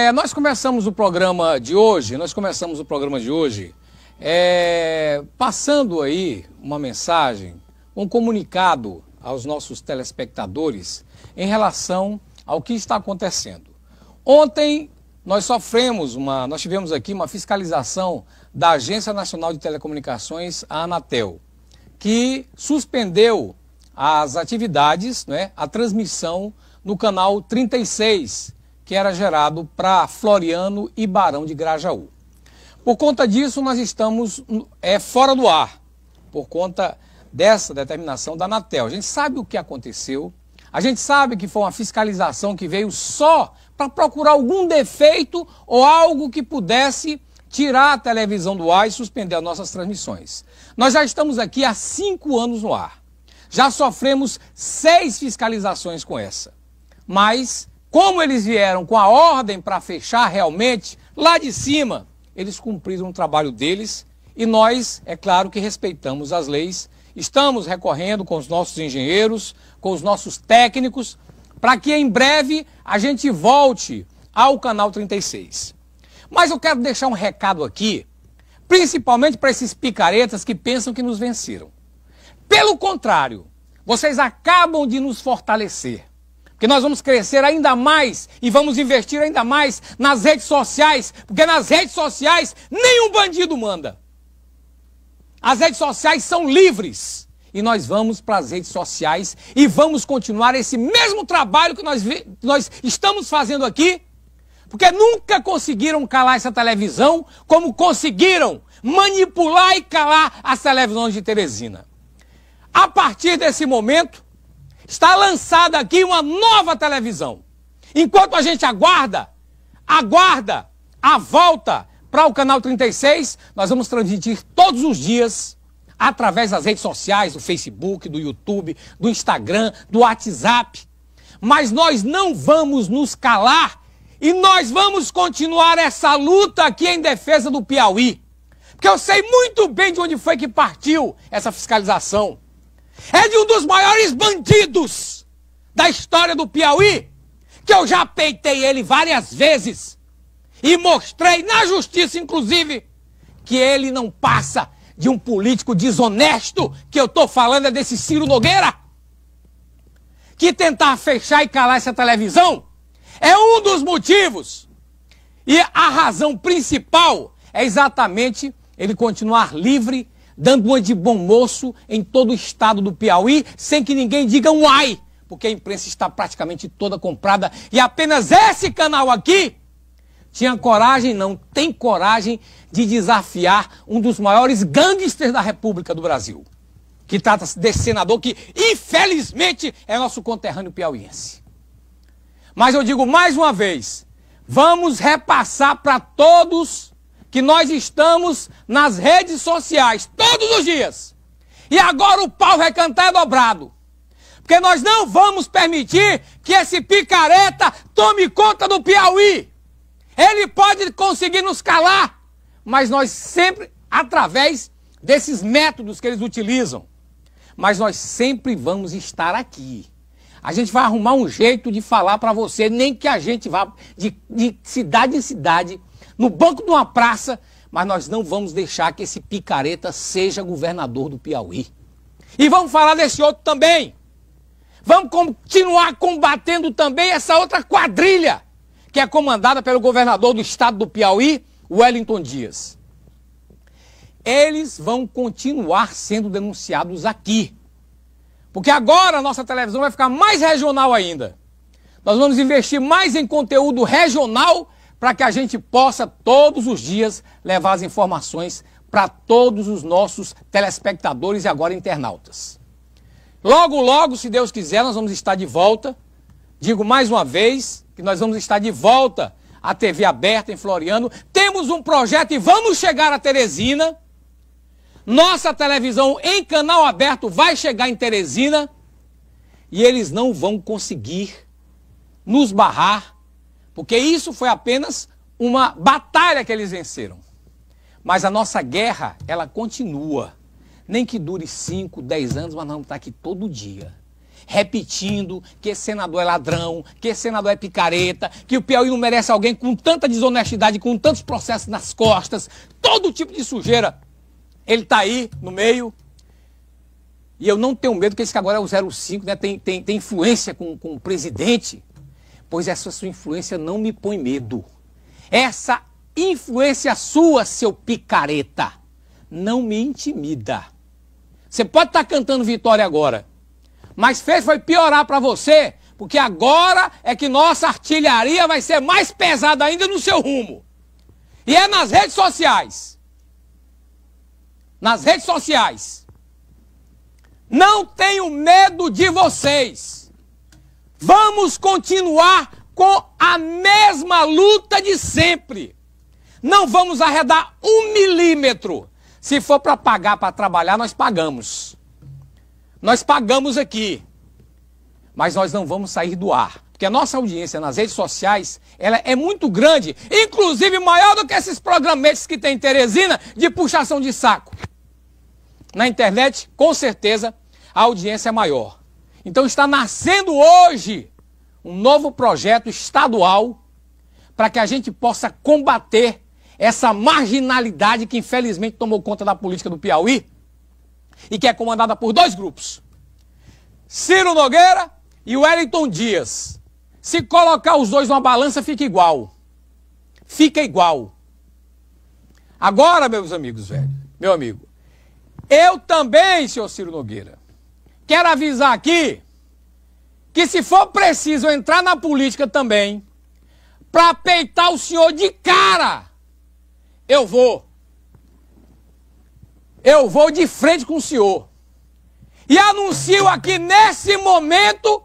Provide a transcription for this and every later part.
É, nós começamos o programa de hoje, nós começamos o programa de hoje é, passando aí uma mensagem, um comunicado aos nossos telespectadores em relação ao que está acontecendo. Ontem nós sofremos uma, nós tivemos aqui uma fiscalização da Agência Nacional de Telecomunicações, a Anatel, que suspendeu as atividades, né, a transmissão no canal 36 que era gerado para Floriano e Barão de Grajaú. Por conta disso, nós estamos é, fora do ar, por conta dessa determinação da Anatel. A gente sabe o que aconteceu, a gente sabe que foi uma fiscalização que veio só para procurar algum defeito ou algo que pudesse tirar a televisão do ar e suspender as nossas transmissões. Nós já estamos aqui há cinco anos no ar. Já sofremos seis fiscalizações com essa. Mas como eles vieram com a ordem para fechar realmente, lá de cima, eles cumpriram o trabalho deles e nós, é claro que respeitamos as leis, estamos recorrendo com os nossos engenheiros, com os nossos técnicos, para que em breve a gente volte ao canal 36. Mas eu quero deixar um recado aqui, principalmente para esses picaretas que pensam que nos venceram. Pelo contrário, vocês acabam de nos fortalecer. Porque nós vamos crescer ainda mais e vamos investir ainda mais nas redes sociais, porque nas redes sociais nenhum bandido manda. As redes sociais são livres. E nós vamos para as redes sociais e vamos continuar esse mesmo trabalho que nós, nós estamos fazendo aqui, porque nunca conseguiram calar essa televisão como conseguiram manipular e calar as televisões de Teresina. A partir desse momento, Está lançada aqui uma nova televisão. Enquanto a gente aguarda, aguarda a volta para o canal 36, nós vamos transmitir todos os dias através das redes sociais, do Facebook, do YouTube, do Instagram, do WhatsApp. Mas nós não vamos nos calar e nós vamos continuar essa luta aqui em defesa do Piauí. Porque eu sei muito bem de onde foi que partiu essa fiscalização é de um dos maiores bandidos da história do Piauí, que eu já peitei ele várias vezes e mostrei na justiça, inclusive, que ele não passa de um político desonesto, que eu estou falando é desse Ciro Nogueira, que tentar fechar e calar essa televisão é um dos motivos. E a razão principal é exatamente ele continuar livre dando uma de bom moço em todo o estado do Piauí, sem que ninguém diga um ai, porque a imprensa está praticamente toda comprada e apenas esse canal aqui tinha coragem, não tem coragem de desafiar um dos maiores gangsters da República do Brasil, que trata-se desse senador que, infelizmente, é nosso conterrâneo piauiense. Mas eu digo mais uma vez, vamos repassar para todos que nós estamos nas redes sociais todos os dias. E agora o pau vai cantar dobrado. Porque nós não vamos permitir que esse picareta tome conta do Piauí. Ele pode conseguir nos calar, mas nós sempre, através desses métodos que eles utilizam, mas nós sempre vamos estar aqui. A gente vai arrumar um jeito de falar para você, nem que a gente vá de, de cidade em cidade, no banco de uma praça, mas nós não vamos deixar que esse picareta seja governador do Piauí. E vamos falar desse outro também. Vamos continuar combatendo também essa outra quadrilha, que é comandada pelo governador do estado do Piauí, Wellington Dias. Eles vão continuar sendo denunciados aqui. Porque agora a nossa televisão vai ficar mais regional ainda. Nós vamos investir mais em conteúdo regional para que a gente possa todos os dias levar as informações para todos os nossos telespectadores e agora internautas. Logo, logo, se Deus quiser, nós vamos estar de volta. Digo mais uma vez que nós vamos estar de volta à TV aberta em Floriano. Temos um projeto e vamos chegar a Teresina. Nossa televisão em canal aberto vai chegar em Teresina e eles não vão conseguir nos barrar, porque isso foi apenas uma batalha que eles venceram. Mas a nossa guerra, ela continua. Nem que dure 5, 10 anos, mas nós vamos estar aqui todo dia. Repetindo que esse senador é ladrão, que esse senador é picareta, que o Piauí não merece alguém com tanta desonestidade, com tantos processos nas costas, todo tipo de sujeira. Ele está aí no meio. E eu não tenho medo que esse que agora é o 05, né? Tem, tem, tem influência com, com o presidente. Pois essa sua influência não me põe medo. Essa influência sua, seu picareta, não me intimida. Você pode estar tá cantando vitória agora, mas fez foi piorar para você, porque agora é que nossa artilharia vai ser mais pesada ainda no seu rumo. E é nas redes sociais nas redes sociais. Não tenho medo de vocês. Vamos continuar com a mesma luta de sempre. Não vamos arredar um milímetro. Se for para pagar para trabalhar, nós pagamos. Nós pagamos aqui. Mas nós não vamos sair do ar. Porque a nossa audiência nas redes sociais ela é muito grande, inclusive maior do que esses programetes que tem em Teresina de puxação de saco. Na internet, com certeza, a audiência é maior. Então está nascendo hoje um novo projeto estadual para que a gente possa combater essa marginalidade que infelizmente tomou conta da política do Piauí e que é comandada por dois grupos: Ciro Nogueira e Wellington Dias. Se colocar os dois numa balança, fica igual. Fica igual. Agora, meus amigos, velho, meu amigo, eu também, senhor Ciro Nogueira, quero avisar aqui que se for preciso entrar na política também para peitar o senhor de cara, eu vou. Eu vou de frente com o senhor. E anuncio aqui nesse momento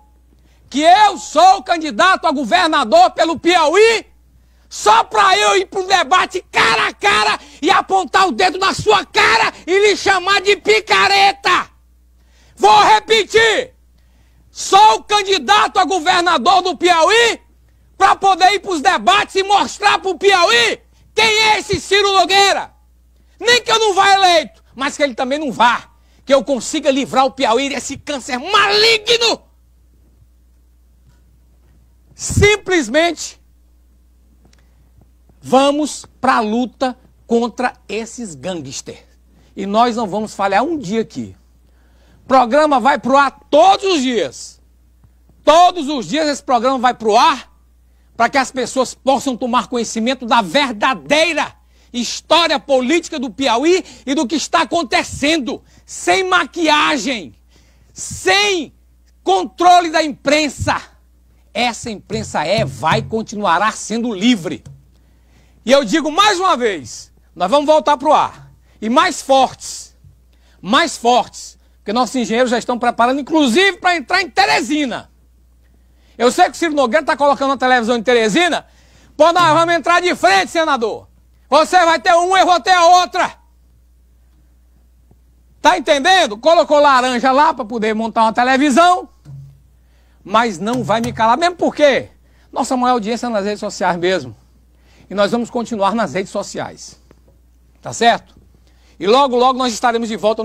que eu sou o candidato a governador pelo Piauí, só para eu ir para o debate cara a cara e apontar o dedo na sua cara e lhe chamar de picareta. Vou repetir. Só o candidato a governador do Piauí para poder ir para os debates e mostrar para o Piauí quem é esse Ciro Nogueira. Nem que eu não vá eleito, mas que ele também não vá. Que eu consiga livrar o Piauí desse câncer maligno. Simplesmente vamos para a luta contra esses gangsters. E nós não vamos falhar um dia aqui. Programa vai pro ar todos os dias. Todos os dias esse programa vai pro ar para que as pessoas possam tomar conhecimento da verdadeira história política do Piauí e do que está acontecendo, sem maquiagem, sem controle da imprensa. Essa imprensa é, vai continuará sendo livre. E eu digo mais uma vez, nós vamos voltar para o ar. E mais fortes. Mais fortes. Porque nossos engenheiros já estão preparando, inclusive, para entrar em Teresina. Eu sei que o Ciro Nogueira está colocando a televisão em Teresina. Pô, nós vamos entrar de frente, senador. Você vai ter uma, eu vou ter a outra. Tá entendendo? Colocou laranja lá para poder montar uma televisão. Mas não vai me calar, mesmo porque nossa maior audiência é nas redes sociais mesmo. E nós vamos continuar nas redes sociais. Tá certo? E logo, logo nós estaremos de volta.